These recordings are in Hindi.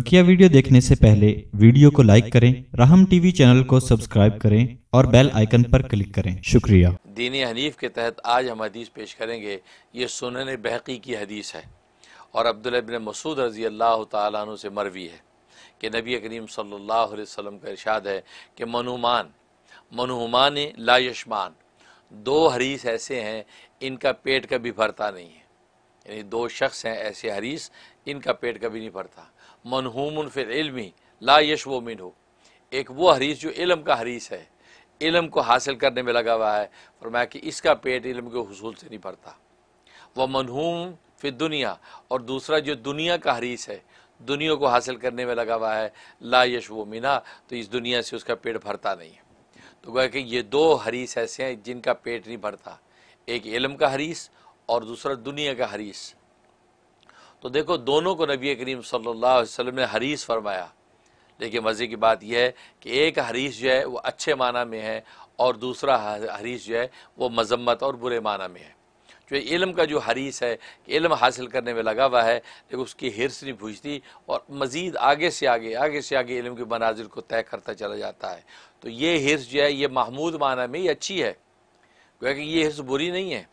बकिया वीडियो देखने से पहले वीडियो को लाइक करें रहम टीवी चैनल को सब्सक्राइब करें और बेल आइकन पर क्लिक करें शुक्रिया दीन हनीफ के तहत आज हम हदीस पेश करेंगे ये सुनन बहकी की हदीस है और अब्दुल मसूद रजी अल्लाह तु से मरवी है कि नबी करीम सल्लल्लाहु अलैहि वसल्लम का इरशाद है कि मनुमान मनुमान लायशमान दो हरीस ऐसे हैं इनका पेट कभी भरता नहीं है यानी दो शख्स हैं ऐसे हरीस इनका पेट कभी नहीं भरता मनहूम फिर इलमी ला यश व मिन हो एक वो हरीस जो इलम का हरीस है इलम को हासिल करने में लगा हुआ है मैं कि इसका पेट इलम के हसूल से नहीं भरता वह मनहूम फिर दुनिया और दूसरा जो दुनिया का हरीस है दुनिया को हासिल करने में लगा हुआ है ला यश व मिना तो इस दुनिया से उसका पेट भरता नहीं है तो गोया कि ये दो हरीस ऐसे हैं जिनका पेट नहीं भरता एक इलम का हरीस और दूसरा दुनिया का हरीस तो देखो दोनों को नबी करीम सल्लल्लाहु अलैहि वसल्लम ने हरीस फरमाया लेकिन मज़े की बात यह है कि एक हरीस जो है वो अच्छे माना में है और दूसरा हरीस जो है वो मजम्मत और बुरे माना में है जो इल्म का जो हरीस है कि इल्म हासिल करने में लगा हुआ है लेकिन उसकी हिरस नहीं भूजती और मज़ीद आगे से आगे आगे से आगे इल्म के मनाजिर को तय करता चला जाता है तो ये हिरस जो है ये महमूद माना में ये अच्छी है क्योंकि ये हिरस बुरी नहीं है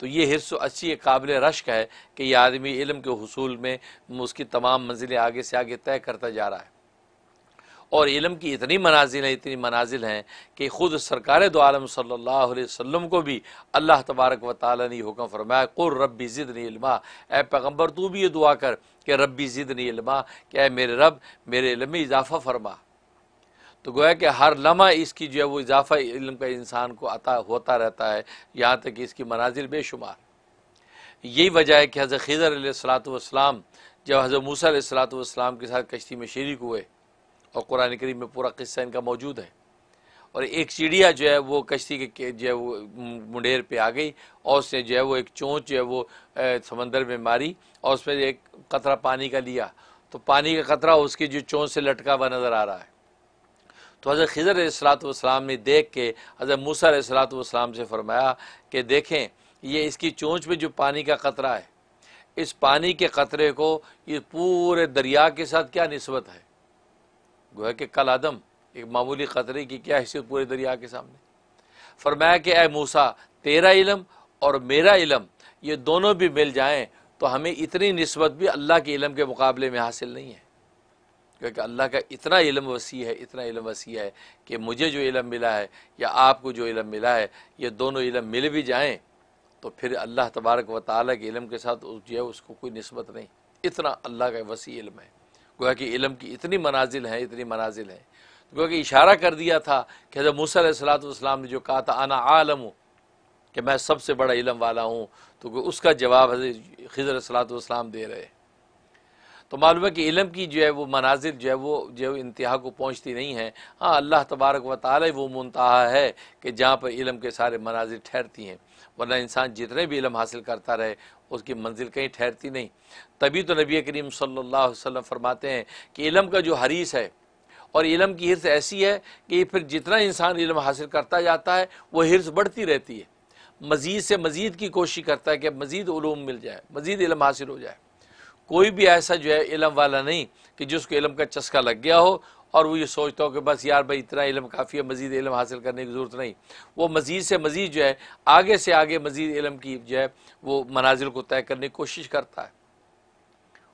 तो ये हिस्सो अच्छी काबिल रश्क है कि यह आदमी इलम के हसूल में उसकी तमाम मंजिलें आगे से आगे तय करता जा रहा है और इलम की इतनी मनाजिल हैं इतनी मनाजिल हैं कि ख़ुद सरकार दो आलम सल्ला वसम को भी अल्लाह तबारक व ताली ने हुक्म फरमाया कुर ज़िद ज़िदनी इल्मा ए पैगम्बर तू भी ये दुआ कर कि ज़िद ज़िदनी इल्मा कि ए मेरे रब मेरे इलम में इजाफ़ा फरमा तो गोया कि हर लम्हा इसकी जो है वो इजाफा इल्म का इंसान को अता होता रहता है यहाँ तक कि इसकी मनाजिर बेशुमार यही वजह है कि हज़र खज़र सलातम जब हज़र मूसा सलातम के साथ कश्ती में शरीक हुए और कुरान करीम में पूरा किस्सा इनका मौजूद है और एक चिड़िया जो है वो कश्ती के जो है वो मुंडेर पे आ गई और उसने जो है वो एक चोंच जो है वो समंदर में मारी और उसमें एक कतरा पानी का लिया तो पानी का कतरा उसकी जो चोंच से लटका हुआ नज़र आ रहा है तो हज़रत खजर सलातम ने देख के हज़रत मूसा सलातम से फरमाया कि देखें ये इसकी चोंच में जो पानी का क़तरा है इस पानी के क़तरे को ये पूरे दरिया के साथ क्या नस्बत है गोया कि कल आदम एक मामूली ख़तरे की क्या हैसियत पूरे दरिया के सामने फरमाया कि ए मूसा तेरा इलम और मेरा इलम ये दोनों भी मिल जाएँ तो हमें इतनी नस्बत भी अल्लाह के इलम के मुकाबले में हासिल नहीं है क्योंकि अल्लाह का इतना इलम वसी है इतना इलम वसी है कि मुझे जो इलम मिला है या आपको जो इलम मिला है ये दोनों इलम मिल भी जाएँ तो फिर अल्लाह तबारक व ताली के इलम के साथ जो है उसको कोई नस्बत नहीं इतना अल्लाह का वसी इलम है गोया कि इलम की इतनी मनाजिल हैं इतनी मनाजिल हैं तो गोया कि इशारा कर दिया था कि हजरत मूसलाम ने जो कहा था आना आलम कि मैं सबसे बड़ा इलम वाला हूँ तो उसका जवाब हजर खजर सलात दे रहे हैं तो मालूम है कि इलम की जो है वो मनाजिल जो है वो जो इंतहा को पहुँचती नहीं है हाँ अल्लाह तबारक व ताली वो मुनतहा है कि जहाँ पर इलम के सारे मनाजिल ठहरती हैं वरना इंसान जितने भी इलम हासिल करता रहे उसकी मंजिल कहीं ठहरती नहीं तभी तो नबी करीम सल्ला वसम फरमाते हैं कि इलम का जो हरीस है और इलम की हिरस ऐसी है कि फिर जितना इंसान इलम हासिल करता जाता है वो हिरस बढ़ती रहती है मज़ीद से मज़ीद की कोशिश करता है कि मज़ीद मिल जाए मज़ीद इलम हासिल हो जाए कोई भी ऐसा जो है इलम वाला नहीं कि जिसको इलम का चस्का लग गया हो और वो ये सोचता हो कि बस यार भाई इतना इलम काफ़ी है मज़ीद इलम हासिल करने की ज़रूरत नहीं वो मज़ीद से मज़ीद जो है आगे से आगे मज़ीद इलम की जो है वो मनाजिल को तय करने की कोशिश करता है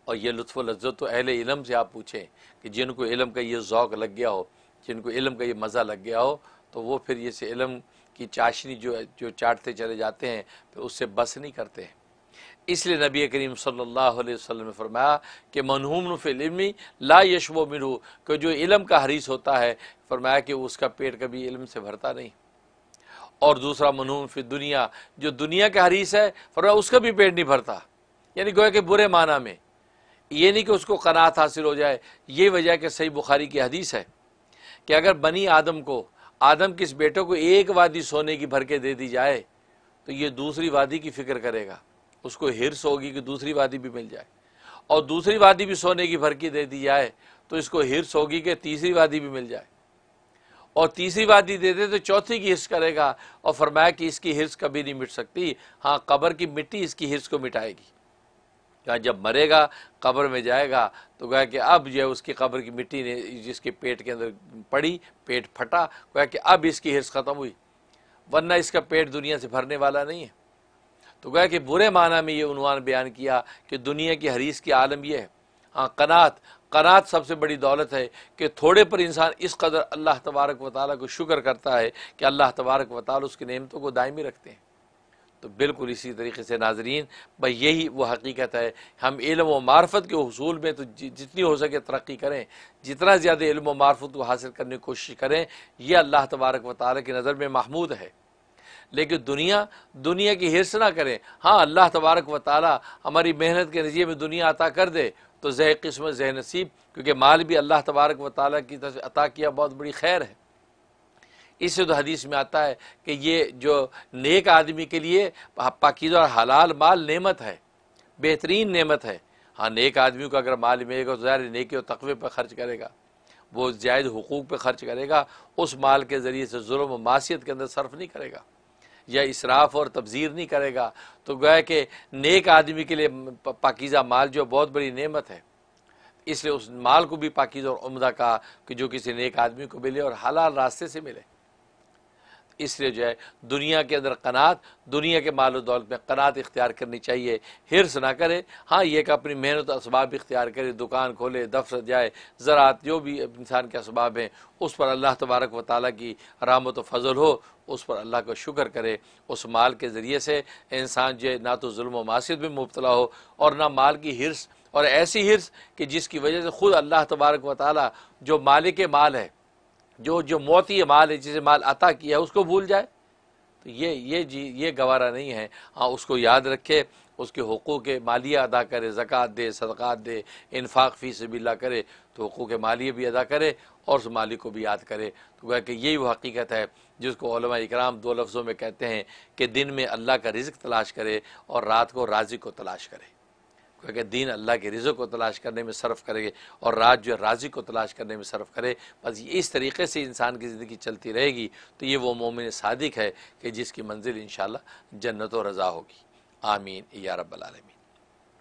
और ये लुत्फ़ लज्जत तो अहल इलम से आप पूछें कि जिनको इलम का ये ओक़ लग गया हो जिनको इलम का ये मज़ा लग गया हो तो वो फिर से इलम की चाशनी जो जो चाटते चले जाते हैं फिर उससे बस नहीं करते हैं इसलिए नबी करीम सल्लल्लाहु अलैहि वसल्लम ने फरमाया कि मनहूम फ़िल्मी ला यशव मिनू कि जो इलम का हरीस होता है फरमाया कि उसका पेट कभी इलम से भरता नहीं और दूसरा मनहूम फिर दुनिया जो दुनिया का हरीस है फरमाया उसका भी पेट नहीं भरता यानी गोया कि बुरे माना में ये नहीं कि उसको कनात हासिल हो जाए ये वजह कि सही बुखारी की हदीस है कि अगर बनी आदम को आदम किस बेटे को एक वादी सोने की भर के दे दी जाए तो ये दूसरी वादी की फ़िक्र करेगा उसको हिरस होगी कि दूसरी वादी भी मिल जाए और दूसरी वादी भी सोने की भरकी दे दी जाए तो इसको हिरस होगी कि तीसरी वादी भी मिल जाए और तीसरी वादी दे दे तो चौथी की हिरस करेगा और फरमाया कि इसकी हिरस कभी नहीं मिट सकती हाँ कब्र की मिट्टी इसकी हिरस को मिटाएगी क्या जब मरेगा कब्र में जाएगा तो कहा कि अब जो है उसकी कब्र की मिट्टी ने जिसके पेट के अंदर पड़ी पेट फटा गया कि अब इसकी हिरस ख़त्म हुई वरना इसका पेट दुनिया से भरने वाला नहीं है तो गया कि बुरे माना में ये उनवान बयान किया कि दुनिया की हरीस की आलम यह है हाँ कनात कनात सबसे बड़ी दौलत है कि थोड़े पर इंसान इस कदर अल्लाह तबारक व ताली को शुक्र करता है कि अल्लाह तबारक व ताली उसकी नियमतों को दायमी रखते हैं तो बिल्कुल इसी तरीके से नाजरीन भाई यही वो हकीकत है हम इल्म व मार्फत के हसूल में तो जितनी हो सके तरक्की करें जितना ज़्यादा इल्म व मार्फत को हासिल करने की कोशिश करें यह अल्लाह तबारक व ताली की नज़र में महमूद है लेकिन दुनिया दुनिया की हिरस ना करें हाँ अल्लाह तबारक व ताली हमारी मेहनत के नजिए में दुनिया अता कर दे तो जह किस्मत जह नसीब क्योंकि माल भी अल्लाह तबारक व ताली की तरफ अता किया बहुत बड़ी खैर है इससे तो हदीस में आता है कि ये जो नेक आदमी के लिए पाकिद और हलाल माल नमत है बेहतरीन नमत है हाँ नेक आदमी को अगर माल मिलेगा तो ज़ाहिर नेकी और तकवे पर खर्च करेगा वो जायद हकूक़ पर खर्च करेगा उस माल के ज़रिए से जुल्म मासीत के अंदर सर्फ नहीं करेगा या इसराफ और तबजीर नहीं करेगा तो गोया कि नेक आदमी के लिए पाकिज़ा माल जो बहुत बड़ी नेमत है इसलिए उस माल को भी पाकिजा और उमदा कहा कि जो किसी नेक आदमी को मिले और हलाल रास्ते से मिले इसलिए जो है दुनिया के अंदर कनात दुनिया के माल दौलत में कनात इख्तियार करनी चाहिए हिरस ना करे हाँ ये कि अपनी मेहनत इसबाब इख्तियार करे दुकान खोले दफ्तर जाए ज़रात जो भी इंसान के इसबाब हैं उस पर अल्लाह तबारक व ताली की रामत फजल हो उस पर अल्लाह का शुक्र करे उस माल के ज़रिए से इंसान जो है ना तो म मासीद में मुबतला हो और ना माल की हिरस और ऐसी हिरस कि जिसकी वजह से ख़ुद अल्लाह तबारक व ताली जो मालिक माल है जो जो मौती माल है जिसे माल अता किया उसको भूल जाए तो ये ये जी ये गवारा नहीं है हाँ उसको याद रखे उसके हकूक़ मालिया अदा करे ज़क़़त दे सदक़ात दे इन्फाक़ फ़ी बिल्ला करे तो हकूक़ मालिए भी अदा करे और उस माली को भी याद करे तो गया कि यही वो हकीकत है जिसको इकराम दो लफ्ज़ों में कहते हैं कि दिन में अल्लाह का रिज्क तलाश करे और रात को राजी को तलाश करे क्योंकि दीन अल्लाह के रिज़ो को तलाश करने में सर्फ करे और राज जो है राजी को तलाश करने में सर्फ करे बस इस तरीके से इंसान की ज़िंदगी चलती रहेगी तो ये वो मोमिन सादिक है कि जिसकी मंजिल इन शन्नत व रज़ा होगी आमीन या रबालमी